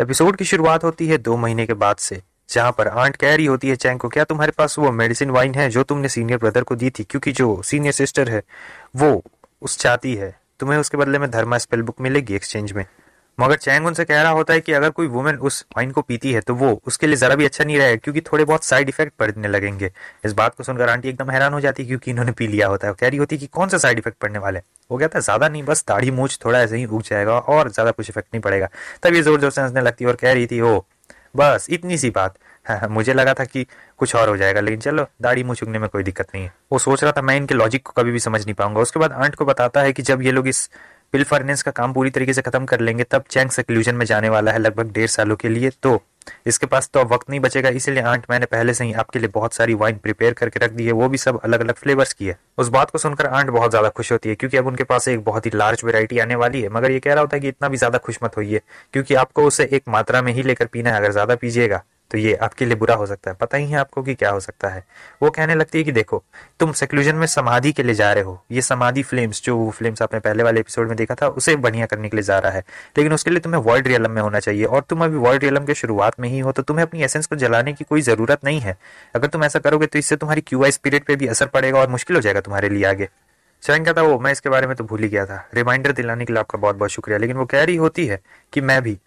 episode की शुरुआत होती है दो महीने के बाद से जहां पर आंट कह रही होती है चैंग को क्या तुम्हारे पास वो मेडिसिन वाइन है जो तुमने सीनियर ब्रदर को दी थी क्योंकि जो सीनियर सिस्टर है वो उस चाहती है तुम्हें उसके बदले में धर्मा स्पेल बुक मिलेगी एक्सचेंज में मगर चैंग उनसे कह रहा होता है कि अगर कोई वुमेन उस वाइन को पीती है तो वो उसके लिए जरा भी अच्छा नहीं रहेगा क्योंकि थोड़े बहुत साइड इफेक्ट पड़ने लगेंगे इस बात को सुनकर आंटी एकदम हैरान हो जाती है क्योंकि इन्होंने पी लिया होता है कह रही होती है कि कौन सा साइड इफेक्ट पड़ने वाले वो कहता है ज्यादा नहीं बस दाढ़ी मूछ थोड़ा ऐसे ही उग जाएगा और ज्यादा कुछ इफेक्ट नहीं पड़ेगा तब ये जोर जोर से हंसने लगती है और कह रही थी हो बस इतनी सी बात हाँ, हाँ, मुझे लगा था कि कुछ और हो जाएगा लेकिन चलो दाढ़ी मुँह चुगने में कोई दिक्कत नहीं है वो सोच रहा था मैं इनके लॉजिक को कभी भी समझ नहीं पाऊंगा उसके बाद आंट को बताता है कि जब ये लोग इस बिल फर्नेस का काम पूरी तरीके से खत्म कर लेंगे तब चैंग सक्ल्यूजन में जाने वाला है लगभग डेढ़ सालों के लिए तो इसके पास तो अब वक्त नहीं बचेगा इसीलिए आंट मैंने पहले से ही आपके लिए बहुत सारी वाइन प्रिपेयर करके रख दी है वो भी सब अलग अलग फ्लेवर्स की है उस बात को सुनकर आंट बहुत ज्यादा खुश होती है क्योंकि अब उनके पास एक बहुत ही लार्ज वेरायटी आने वाली है मगर ये कह रहा होता है कि इतना भी ज्यादा खुश मत होइए क्योंकि आपको उसे एक मात्रा में ही लेकर पीना है अगर ज्यादा पीजिएगा तो ये आपके लिए बुरा हो सकता है पता ही है आपको कि क्या हो सकता है वो कहने लगती है कि देखो तुम सेक्लूजन में समाधि के लिए जा रहे हो ये समाधि फ्लेम्स जो वो फ्लेम्स आपने पहले वाले एपिसोड में देखा था उसे बढ़िया करने के लिए जा रहा है लेकिन उसके लिए तुम्हें वर्ल्ड रियलम में होना चाहिए और तुम अभी वर्ल्ड रियलम के शुरुआत में ही हो तो तुम्हें अपनी एसेंस को जलाने की कोई जरूरत नहीं है अगर तुम ऐसा करोगे तो इससे तुम्हारी क्यू आई स्पिरिट पर भी असर पड़ेगा और मुश्किल हो जाएगा तुम्हारे लिए आगे स्वयं कहता वो मैं इसके बारे में तो भूल ही गया था रिमाइंडर दिलाने के लिए आपका बहुत बहुत शुक्रिया लेकिन वो कह रही होती है कि मैं भी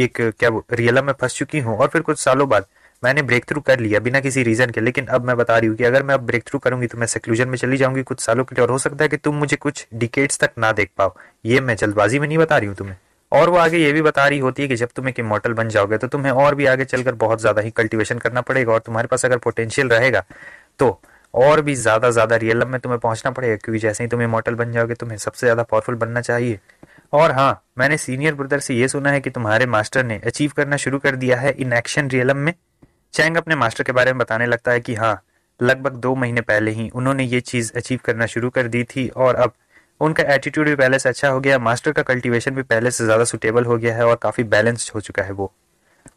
एक क्या रियला में फंस चुकी हूँ और फिर कुछ सालों बाद मैंने ब्रेक थ्रू कर लिया बिना किसी रीज़न के लेकिन अब मैं बता रही हूँ कि अगर मैं अब ब्रेक थ्रू करूंगी तो मैं सेक्लूजन में चली जाऊंगी कुछ सालों के लिए और हो सकता है कि तुम मुझे कुछ डिकेट्स तक ना देख पाओ ये मैं जल्दबाजी में नहीं बता रही हूँ तुम्हें और वो आगे ये भी बता रही होती है कि जब तुम एक इमोटल बन जाओगे तो तुम्हें और भी आगे चलकर बहुत ज़्यादा ही कल्टिवेशन करना पड़ेगा और तुम्हारे पास अगर पोटेंशियल रहेगा तो और भी ज़्यादा ज़्यादा रियलम में तुम्हें पहुंचना पड़ेगा क्योंकि जैसे ही तुम इमोटल बन जाओगे तुम्हें सबसे ज़्यादा पावरफुल बनना चाहिए और हाँ मैंने सीनियर ब्रदर से यह सुना है कि तुम्हारे मास्टर ने अचीव करना शुरू कर दिया है इन एक्शन रियलम में चैंग अपने मास्टर के बारे में बताने लगता है कि हाँ लगभग दो महीने पहले ही उन्होंने ये चीज़ अचीव करना शुरू कर दी थी और अब उनका एटीट्यूड भी पहले से अच्छा हो गया मास्टर का कल्टीवेशन भी पहले से ज़्यादा सुटेबल हो गया है और काफ़ी बैलेंस्ड हो चुका है वो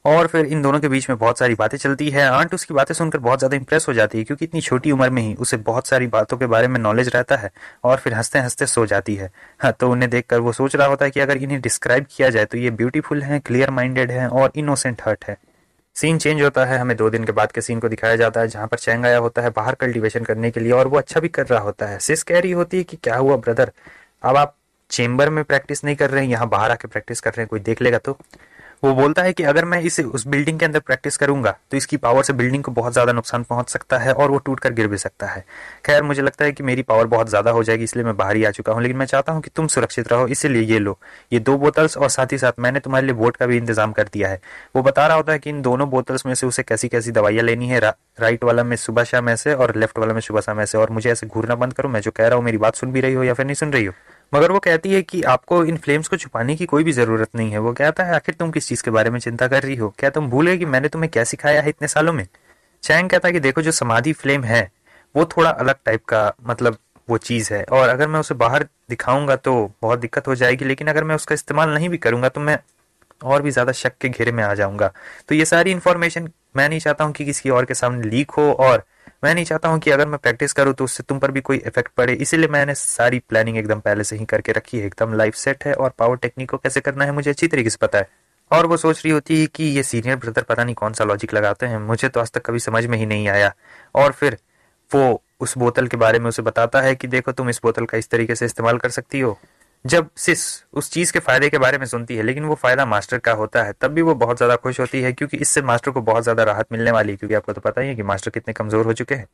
और फिर इन दोनों के बीच में बहुत सारी बातें चलती है आंट उसकी बातें सुनकर बहुत ज़्यादा इंप्रेस हो जाती है क्योंकि इतनी छोटी उम्र में ही उसे बहुत सारी बातों के बारे में नॉलेज रहता है और फिर हंसते हंसते सो जाती है हाँ तो उन्हें देखकर वो सोच रहा होता है कि अगर इन्हें डिस्क्राइब किया जाए तो ये ब्यूटीफुल है क्लियर माइंडेड है और इनोसेंट हर्ट है सीन चेंज होता है हमें दो दिन के बाद के सीन को दिखाया जाता है जहां पर चैंग आया होता है बाहर कल्टिवेशन करने के लिए और वो अच्छा भी कर रहा होता है सिस कह रही होती है कि क्या हुआ ब्रदर अब आप चेम्बर में प्रैक्टिस नहीं कर रहे हैं यहाँ बाहर आके प्रैक्टिस कर रहे हैं कोई देख लेगा तो वो बोलता है कि अगर मैं इसे उस बिल्डिंग के अंदर प्रैक्टिस करूंगा तो इसकी पावर से बिल्डिंग को बहुत ज़्यादा नुकसान पहुंच सकता है और वो टूट कर गिर भी सकता है खैर मुझे लगता है कि मेरी पावर बहुत ज़्यादा हो जाएगी इसलिए मैं बाहर ही आ चुका हूँ लेकिन मैं चाहता हूँ कि तुम सुरक्षित रहो इसीलिए ये लो ये दो बोतल्स और साथ ही साथ मैंने तुम्हारे लिए वोट का भी इंतजाम कर दिया है वो बता रहा होता है कि इन दोनों बोतल्स में से उसे कैसी कैसी दवाइयां लेनी है राइट वाला में सुबह शाम ऐसे और लेफ्ट वाला में सुबह शाम ऐसे और मुझे ऐसे घूरना बंद करो मैं जो कह रहा हूँ मेरी बात सुन भी रही हो या फिर नहीं सुन रही हो मगर वो कहती है कि आपको इन फ्लेम्स को छुपाने की कोई भी ज़रूरत नहीं है वो कहता है आखिर तुम किस चीज़ के बारे में चिंता कर रही हो क्या तुम भूल गए कि मैंने तुम्हें क्या सिखाया है इतने सालों में चैंग कहता है कि देखो जो समाधि फ्लेम है वो थोड़ा अलग टाइप का मतलब वो चीज़ है और अगर मैं उसे बाहर दिखाऊंगा तो बहुत दिक्कत हो जाएगी लेकिन अगर मैं उसका इस्तेमाल नहीं भी करूंगा तो मैं और भी ज़्यादा शक के घेरे में आ जाऊंगा तो ये सारी इन्फॉर्मेशन मैं नहीं चाहता हूँ कि किसी और के सामने लीक हो और मैं नहीं चाहता हूँ कि अगर मैं प्रैक्टिस करूँ तो उससे तुम पर भी कोई इफेक्ट पड़े इसीलिए मैंने सारी प्लानिंग एकदम पहले से ही करके रखी है एकदम लाइफ सेट है और पावर टेक्निक को कैसे करना है मुझे अच्छी तरीके से पता है और वो सोच रही होती है कि ये सीनियर ब्रदर पता नहीं कौन सा लॉजिक लगाते हैं मुझे तो आज तक कभी समझ में ही नहीं आया और फिर वो उस बोतल के बारे में उसे बताता है कि देखो तुम इस बोतल का इस तरीके से इस्तेमाल कर सकती हो जब सिस उस चीज़ के फायदे के बारे में सुनती है लेकिन वो फ़ायदा मास्टर का होता है तब भी वो बहुत ज़्यादा खुश होती है क्योंकि इससे मास्टर को बहुत ज़्यादा राहत मिलने वाली है क्योंकि आपको तो पता ही है कि मास्टर कितने कमज़ोर हो चुके हैं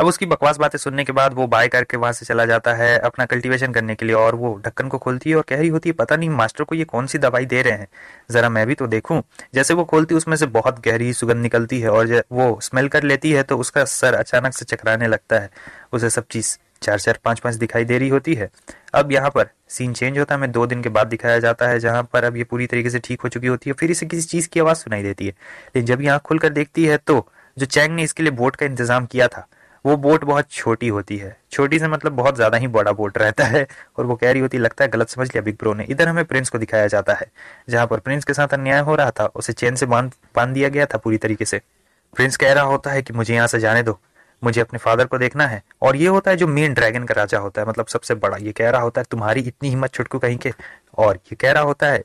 अब उसकी बकवास बातें सुनने के बाद वो बाय करके वहां से चला जाता है अपना कल्टीवेशन करने के लिए और वो ढक्कन को खोलती है और कह रही होती है पता नहीं मास्टर को ये कौन सी दवाई दे रहे हैं ज़रा मैं भी तो देखूं जैसे वो खोलती उसमें से बहुत गहरी सुगंध निकलती है और वो स्मेल कर लेती है तो उसका सर अचानक से चकराने लगता है उसे सब चीज़ चार चार पांच पांच दिखाई दे रही होती है अब यहाँ पर सीन चेंज होता है हमें दो दिन के बाद दिखाया जाता है जहाँ पर अब ये पूरी तरीके से ठीक हो चुकी होती है फिर इसे किसी चीज़ की आवाज़ सुनाई देती है लेकिन जब यहाँ आँख खुलकर देखती है तो जो चैंग ने इसके लिए बोट का इंतजाम किया था वो बोट बहुत छोटी होती है छोटी से मतलब बहुत ज़्यादा ही बड़ा बोट रहता है और वो कह रही होती लगता है गलत समझ लिया बिग ब्रो ने इधर हमें प्रिंस को दिखाया जाता है जहां पर प्रिंस के साथ अन्याय हो रहा था उसे चेन से बांध बांध दिया गया था पूरी तरीके से प्रिंस कह रहा होता है कि मुझे यहाँ से जाने दो मुझे अपने फादर को देखना है और ये होता है जो मेन ड्रैगन का राजा होता है मतलब सबसे बड़ा ये कह रहा होता है तुम्हारी इतनी हिम्मत छुटकू कहीं के और ये कह रहा होता है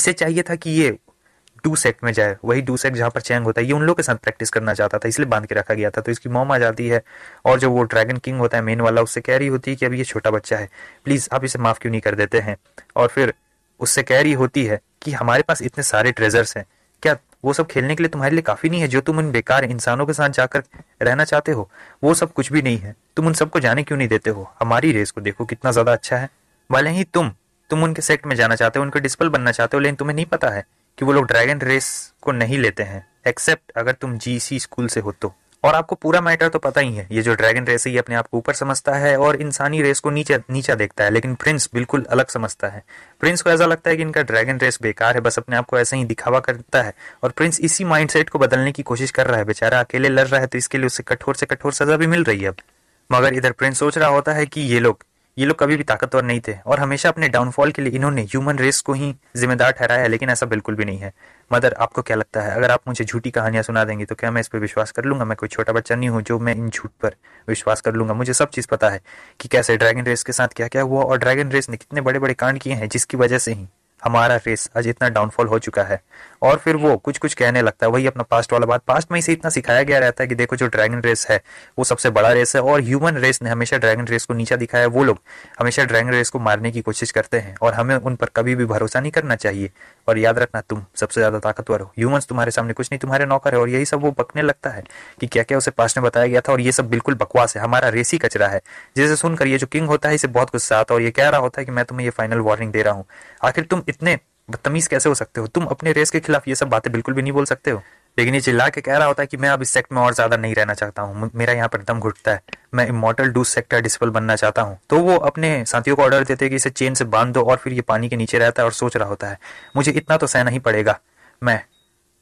इसे चाहिए था कि ये टू सेक में जाए वही टू सेक जहां पर चैंग होता है ये उन लोगों के साथ प्रैक्टिस करना चाहता था इसलिए बांध के रखा गया था तो इसकी मोम आ जाती है और जो वो ड्रैगन किंग होता है मेन वाला उससे कह रही होती है कि अभी ये छोटा बच्चा है प्लीज़ आप इसे माफ़ क्यों नहीं कर देते हैं और फिर उससे कह रही होती है कि हमारे पास इतने सारे ट्रेजर्स हैं क्या वो सब खेलने के लिए तुम्हारे लिए काफी नहीं है जो तुम उन बेकार इंसानों के साथ जाकर रहना चाहते हो वो सब कुछ भी नहीं है तुम उन सबको जाने क्यों नहीं देते हो हमारी रेस को देखो कितना ज्यादा अच्छा है भले ही तुम तुम उनके सेक्ट में जाना चाहते हो उनके डिस्पल बनना चाहते हो लेकिन तुम्हें नहीं पता है कि वो लोग ड्रैगन रेस को नहीं लेते हैं एक्सेप्ट अगर तुम जीसी स्कूल से हो तो और आपको पूरा मैटर तो पता ही है ये जो ड्रैगन रेस है ये अपने आप को ऊपर समझता है और इंसानी रेस को नीचे नीचा देखता है लेकिन प्रिंस बिल्कुल अलग समझता है प्रिंस को ऐसा लगता है कि इनका ड्रैगन रेस बेकार है बस अपने आप को ऐसे ही दिखावा करता है और प्रिंस इसी माइंड को बदलने की कोशिश कर रहा है बेचारा अकेले लड़ रहा है तो इसके लिए उसे कठोर से कठोर सजा भी मिल रही है अब मगर इधर प्रिंस सोच रहा होता है कि ये लोग ये लोग कभी भी ताकतवर नहीं थे और हमेशा अपने डाउनफॉल के लिए इन्होंने ह्यूमन रेस को ही जिम्मेदार ठहराया है लेकिन ऐसा बिल्कुल भी नहीं है मदर आपको क्या लगता है अगर आप मुझे झूठी कहानियां सुना देंगी तो क्या मैं इस पर विश्वास कर लूंगा मैं कोई छोटा बच्चा नहीं हूँ जो मैं इन झूठ पर विश्वास कर लूंगा मुझे सब चीज़ पता है कि कैसे ड्रैगन रेस के साथ क्या क्या हुआ और ड्रैगन रेस ने कितने बड़े बड़े कांड किए हैं जिसकी वजह से ही हमारा रेस आज इतना डाउनफॉल हो चुका है और फिर वो कुछ कुछ कहने लगता है वही अपना पास्ट वाला बात पास्ट में इसे इतना सिखाया गया रहता है कि देखो जो ड्रैगन रेस है वो सबसे बड़ा रेस है और ह्यूमन रेस ने हमेशा ड्रैगन रेस को नीचा दिखाया है वो लोग हमेशा ड्रैगन रेस को मारने की कोशिश करते हैं और हमें उन पर कभी भी भरोसा नहीं करना चाहिए और याद रखना तुम सबसे ज्यादा ताकतवर हो ह्यूमंस तुम्हारे सामने कुछ नहीं तुम्हारे नौकर है और यही सब वो बकने लगता है कि क्या क्या उसे पास में बताया गया था और ये सब बिल्कुल बकवास है हमारा रेसी कचरा है जिसे सुनकर ये जो किंग होता है इसे बहुत गुस्सा आता है और ये कह रहा होता है कि मैं तुम्हें ये फाइनल वार्निंग दे रहा हूँ आखिर तुम इतने बदतमीज कैसे हो सकते हो तुम अपने रेस के खिलाफ ये सब बातें बिल्कुल भी नहीं बोल सकते हो ये चिल्ला के कह रहा होता है कि मैं अब इस सेक्ट में और ज्यादा नहीं रहना चाहता हूँ मेरा यहाँ पर दम घुटता है मैं इमोटल डू सेक्टर डिस्पल बनना चाहता हूँ तो वो अपने साथियों को ऑर्डर देते हैं कि इसे चेन से बांध दो और फिर ये पानी के नीचे रहता है और सोच रहा होता है मुझे इतना तो सहना ही पड़ेगा मैं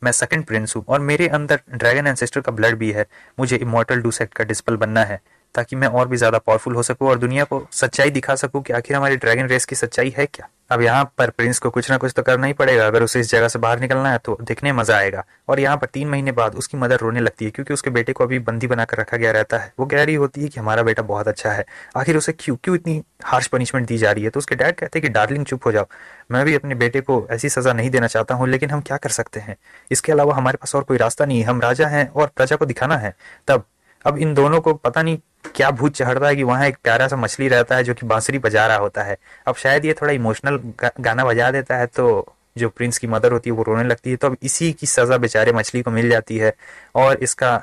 मैं सेकंड प्रिंस हूँ और मेरे अंदर ड्रैगन एंसेस्टर का ब्लड भी है मुझे इमोटल डू सेक्ट का डिस्पल बनना है ताकि मैं और भी ज्यादा पावरफुल हो सकूं और दुनिया को सच्चाई दिखा सकूं कि आखिर हमारी ड्रैगन रेस की सच्चाई है क्या अब यहाँ पर प्रिंस को कुछ ना कुछ तो करना ही पड़ेगा अगर उसे इस जगह से बाहर निकलना है तो देखने मजा आएगा और यहाँ पर तीन महीने बाद उसकी मदर रोने लगती है क्योंकि उसके बेटे को अभी बंदी बनाकर रखा गया रहता है वो कह रही होती है कि हमारा बेटा बहुत अच्छा है आखिर उसे क्यों क्यों इतनी हार्श पनिशमेंट दी जा रही है तो उसके डैड कहते हैं कि डार्लिंग चुप हो जाओ मैं भी अपने बेटे को ऐसी सजा नहीं देना चाहता हूँ लेकिन हम क्या कर सकते हैं इसके अलावा हमारे पास और कोई रास्ता नहीं है हम राजा हैं और प्रजा को दिखाना है तब अब इन दोनों को पता नहीं क्या भूत चढ़ता है कि वहां एक प्यारा सा मछली रहता है जो कि बांसुरी बजा रहा होता है अब शायद ये थोड़ा इमोशनल गाना बजा देता है तो जो प्रिंस की मदर होती है वो रोने लगती है तो अब इसी की सज़ा बेचारे मछली को मिल जाती है और इसका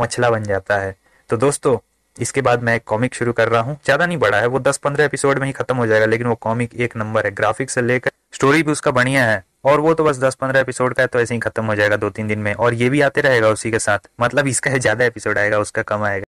मछला बन जाता है तो दोस्तों इसके बाद मैं एक कॉमिक शुरू कर रहा हूँ ज़्यादा नहीं बड़ा है वो दस पंद्रह एपिसोड में ही खत्म हो जाएगा लेकिन वो कॉमिक एक नंबर है ग्राफिक से लेकर स्टोरी भी उसका बढ़िया है और वो तो बस दस पंद्रह एपिसोड का है तो ऐसे ही खत्म हो जाएगा दो तीन दिन में और ये भी आते रहेगा उसी के साथ मतलब इसका ज़्यादा एपिसोड आएगा उसका कम आएगा